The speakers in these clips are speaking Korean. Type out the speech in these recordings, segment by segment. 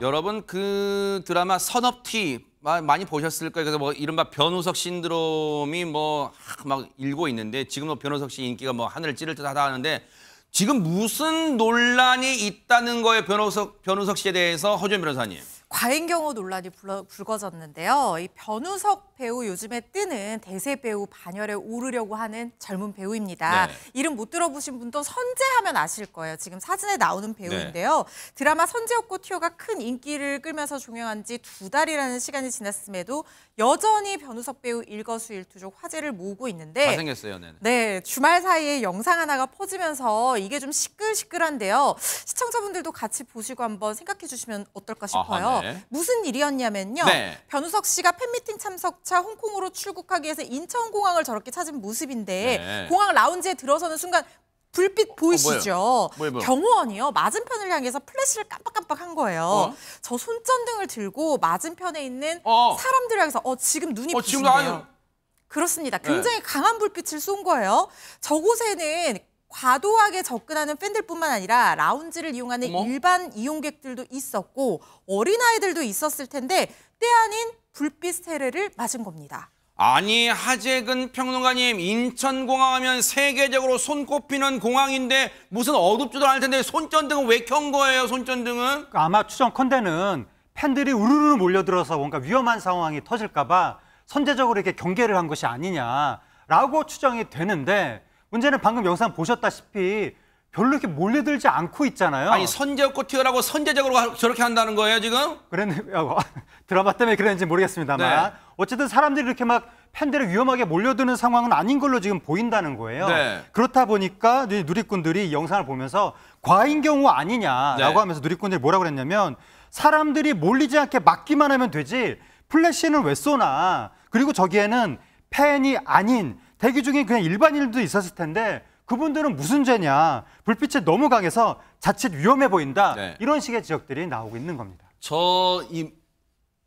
여러분 그 드라마 선업티 많이 보셨을 거예요. 그래서 뭐 이른바 변호석 신드롬이 뭐 막 일고 있는데 지금도 변호석씨 인기가 뭐 하늘을 찌를 듯하다 하는데 지금 무슨 논란이 있다는 거예요, 변호석변호석 씨에 대해서 허준 변호사님. 과잉경호 논란이 불거졌는데요이 변우석 배우 요즘에 뜨는 대세 배우 반열에 오르려고 하는 젊은 배우입니다. 네. 이름 못 들어보신 분도 선재하면 아실 거예요. 지금 사진에 나오는 네. 배우인데요. 네. 드라마 선재옥고 튀어가 큰 인기를 끌면서 종영한 지 두 달이라는 시간이 지났음에도 여전히 변우석 배우 일거수일투족 화제를 모으고 있는데 잘생겼어요. 네 네, 주말 사이에 영상 하나가 퍼지면서 이게 좀 시끌시끌한데요. 시청자분들도 같이 보시고 한번 생각해 주시면 어떨까 아, 싶어요. 아하, 네. 네. 무슨 일이었냐면요. 네. 변우석 씨가 팬미팅 참석차 홍콩으로 출국하기 위해서 인천공항을 저렇게 찾은 모습인데 네. 공항 라운지에 들어서는 순간 불빛 어, 보이시죠? 어, 뭐예요? 뭐예요? 경호원이요. 맞은편을 향해서 플래시를 깜빡깜빡 한 거예요. 어? 저 손전등을 들고 맞은편에 있는 어. 사람들을 향해서 어, 지금 눈이 어, 부신대요. 지금 그렇습니다. 굉장히 네. 강한 불빛을 쏜 거예요. 저곳에는 과도하게 접근하는 팬들뿐만 아니라 라운지를 이용하는 어머? 일반 이용객들도 있었고 어린아이들도 있었을 텐데 때 아닌 불빛 세례를 맞은 겁니다. 아니 하재근 평론가님 인천공항 하면 세계적으로 손꼽히는 공항인데 무슨 어둡지도 않을 텐데 손전등은 왜 켠 거예요 손전등은? 그러니까 아마 추정컨대는 팬들이 우르르 몰려들어서 뭔가 위험한 상황이 터질까 봐 선제적으로 이렇게 경계를 한 것이 아니냐라고 추정이 되는데 문제는 방금 영상 보셨다시피 별로 이렇게 몰려들지 않고 있잖아요. 아니 선제 없고 튀어라고 선제적으로 저렇게 한다는 거예요 지금? 그랬네 드라마 때문에 그랬는지 모르겠습니다만 네. 어쨌든 사람들이 이렇게 막 팬들이 위험하게 몰려드는 상황은 아닌 걸로 지금 보인다는 거예요. 네. 그렇다 보니까 누리꾼들이 영상을 보면서 과잉 경우 아니냐라고 네. 하면서 누리꾼들이 뭐라 그랬냐면 사람들이 몰리지 않게 막기만 하면 되지 플래시는 왜 쏘나 그리고 저기에는 팬이 아닌 대기 중에 그냥 일반인들도 있었을 텐데 그분들은 무슨 죄냐 불빛이 너무 강해서 자칫 위험해 보인다 네. 이런 식의 지적들이 나오고 있는 겁니다. 저 이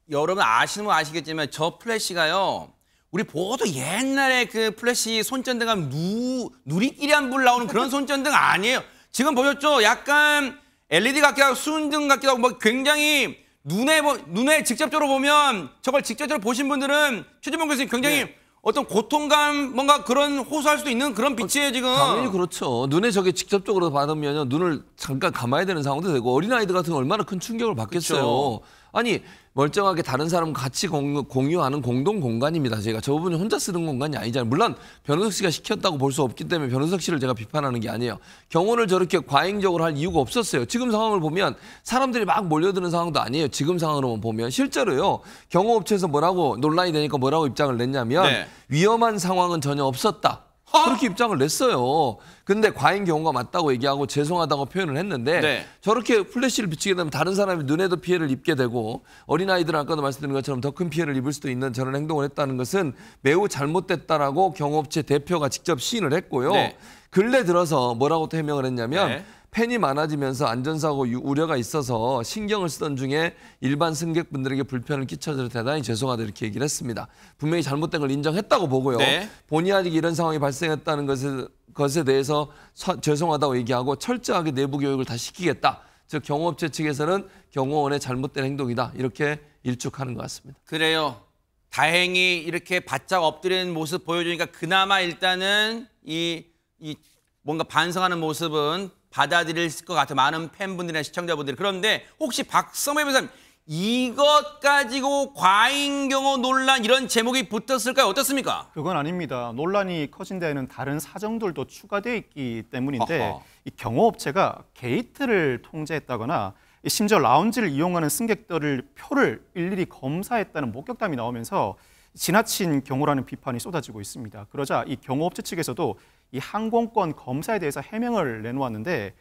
여러분 아시는 분 아시겠지만 저 플래시가요 우리 보고도 옛날에 그 플래시 손전등 하면 누 누리끼리 한불 나오는 그런 손전등 아니에요. 지금 보셨죠? 약간 LED 같기도 하고 수은등 같기도 하고 뭐 굉장히 눈에 눈에 직접적으로 보면 저걸 직접적으로 보신 분들은 최지봉 교수님 굉장히 네. 어떤 고통감 뭔가 그런 호소할 수도 있는 그런 빛이에요 어, 지금. 당연히 그렇죠. 눈에 저게 직접적으로 받으면 눈을 잠깐 감아야 되는 상황도 되고 어린아이들 같은 경우 얼마나 큰 충격을 받겠어요. 그쵸. 아니 멀쩡하게 다른 사람과 같이 공유하는 공동 공간입니다. 제가 저분이 혼자 쓰는 공간이 아니잖아요. 물론 변호석 씨가 시켰다고 볼 수 없기 때문에 변호석 씨를 제가 비판하는 게 아니에요. 경호를 저렇게 과잉적으로 할 이유가 없었어요. 지금 상황을 보면 사람들이 막 몰려드는 상황도 아니에요. 지금 상황으로만 보면 실제로요. 경호업체에서 뭐라고 논란이 되니까 뭐라고 입장을 냈냐면 네. 위험한 상황은 전혀 없었다. 아! 그렇게 입장을 냈어요. 근데 과잉 경우가 맞다고 얘기하고 죄송하다고 표현을 했는데 네. 저렇게 플래시를 비치게 되면 다른 사람이 눈에도 피해를 입게 되고 어린아이들은 아까도 말씀드린 것처럼 더 큰 피해를 입을 수도 있는 저런 행동을 했다는 것은 매우 잘못됐다라고 경업체 호 대표가 직접 시인을 했고요. 네. 근래 들어서 뭐라고 해명을 했냐면 네. 팬이 많아지면서 안전사고 우려가 있어서 신경을 쓰던 중에 일반 승객분들에게 불편을 끼쳐드려 대단히 죄송하다 이렇게 얘기를 했습니다. 분명히 잘못된 걸 인정했다고 보고요. 네. 본의 아직 이런 상황이 발생했다는 것에, 것에 대해서 서, 죄송하다고 얘기하고 철저하게 내부 교육을 다 시키겠다. 즉 경호업체 측에서는 경호원의 잘못된 행동이다. 이렇게 일축하는 것 같습니다. 그래요. 다행히 이렇게 바짝 엎드리는 모습 보여주니까 그나마 일단은 이, 이 뭔가 반성하는 모습은 받아들일 것 같아요. 많은 팬분들이나 시청자분들이. 그런데 혹시 박성배 변호사님 이것 가지고 과잉 경호 논란 이런 제목이 붙었을까요? 어떻습니까? 그건 아닙니다. 논란이 커진 데에는 다른 사정들도 추가돼 있기 때문인데 이 경호업체가 게이트를 통제했다거나 심지어 라운지를 이용하는 승객들을 표를 일일이 검사했다는 목격담이 나오면서 지나친 경호라는 비판이 쏟아지고 있습니다. 그러자 이 경호업체 측에서도 이 항공권 검사에 대해서 해명을 내놓았는데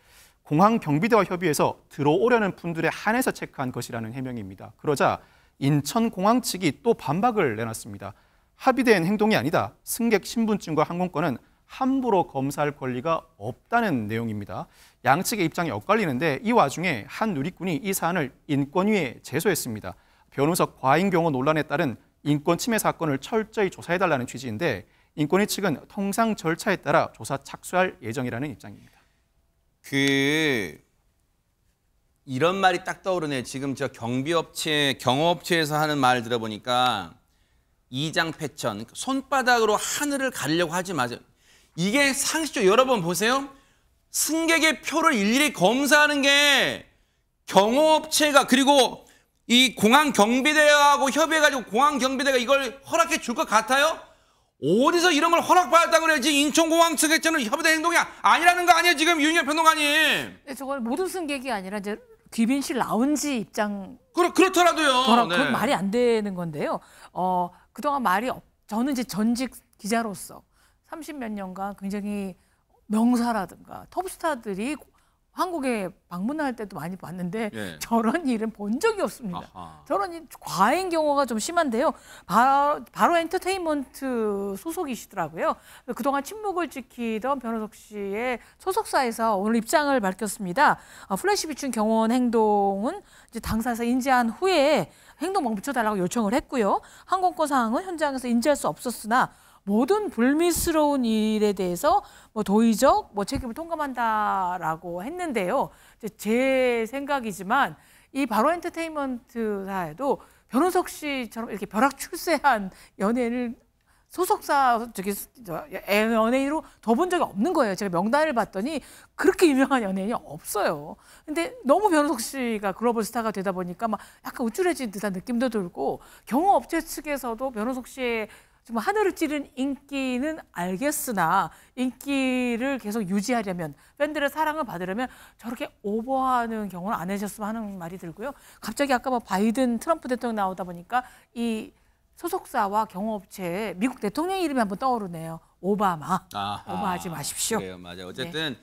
공항 경비대와 협의해서 들어오려는 분들에한해서 체크한 것이라는 해명입니다. 그러자 인천공항 측이 또 반박을 내놨습니다. 합의된 행동이 아니다. 승객 신분증과 항공권은 함부로 검사할 권리가 없다는 내용입니다. 양측의 입장이 엇갈리는데 이 와중에 한 누리꾼이 이 사안을 인권위에 제소했습니다. 변호석 과잉 경호 논란에 따른 인권 침해 사건을 철저히 조사해달라는 취지인데 인권위 측은 통상 절차에 따라 조사 착수할 예정이라는 입장입니다. 그 이런 말이 딱 떠오르네. 지금 저 경비업체, 경호업체에서 하는 말 들어보니까 이장 패천, 그러니까 손바닥으로 하늘을 가리려고 하지 마세요. 이게 상식적 여러 번 보세요. 승객의 표를 일일이 검사하는 게 경호업체가 그리고 이 공항 경비대하고 협의해가지고 공항 경비대가 이걸 허락해 줄 것 같아요? 어디서 이런 걸허락받았다 그래야지 인천공항 승객전은 협의된 행동이 아니라는 거 아니에요 지금 윤열 평론가님 네, 저건 모든 승객이 아니라 이제 귀빈실 라운지 입장 그렇, 그렇더라도요 더라, 네. 그건 말이 안 되는 건데요 어, 그동안 말이 없, 저는 이제 전직 기자로서 30몇 년간 굉장히 명사라든가 톱스타들이 한국에 방문할 때도 많이 봤는데 예. 저런 일은 본 적이 없습니다. 아하. 저런 과잉 경우가 좀 심한데요. 바로, 바로 엔터테인먼트 소속이시더라고요. 그동안 침묵을 지키던 변호석 씨의 소속사에서 오늘 입장을 밝혔습니다. 아, 플래시 비춘 경호원 행동은 이제 당사에서 인지한 후에 행동 멈춰달라고 요청을 했고요. 항공권 사항은 현장에서 인지할 수 없었으나 모든 불미스러운 일에 대해서 뭐 도의적 뭐 책임을 통감한다라고 했는데요. 제 생각이지만 이 바로 엔터테인먼트사에도 변호석 씨처럼 이렇게 벼락 출세한 연예인을 소속사 저기 연예인으로 더 본 적이 없는 거예요. 제가 명단을 봤더니 그렇게 유명한 연예인이 없어요. 근데 너무 변호석 씨가 글로벌 스타가 되다 보니까 막 약간 우쭐해진 듯한 느낌도 들고 경호 업체 측에서도 변호석 씨의 정말 하늘을 찌른 인기는 알겠으나 인기를 계속 유지하려면 팬들의 사랑을 받으려면 저렇게 오버하는 경우는 안 해줬으면 하는 말이 들고요. 갑자기 아까 뭐 바이든 트럼프 대통령 나오다 보니까 이 소속사와 경호업체에 미국 대통령 이름이 한번 떠오르네요. 오바마. 아하, 오바하지 마십시오. 그 맞아. 네. 어쨌든 네.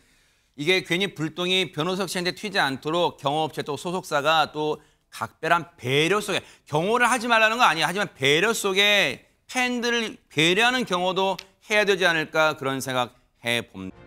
이게 괜히 불똥이 변호석 씨한테 튀지 않도록 경호업체 또 소속사가 또 각별한 배려 속에 경호를 하지 말라는 거 아니에요. 하지만 배려 속에 팬들을 배려하는 경우도 해야 되지 않을까 그런 생각해 봅니다.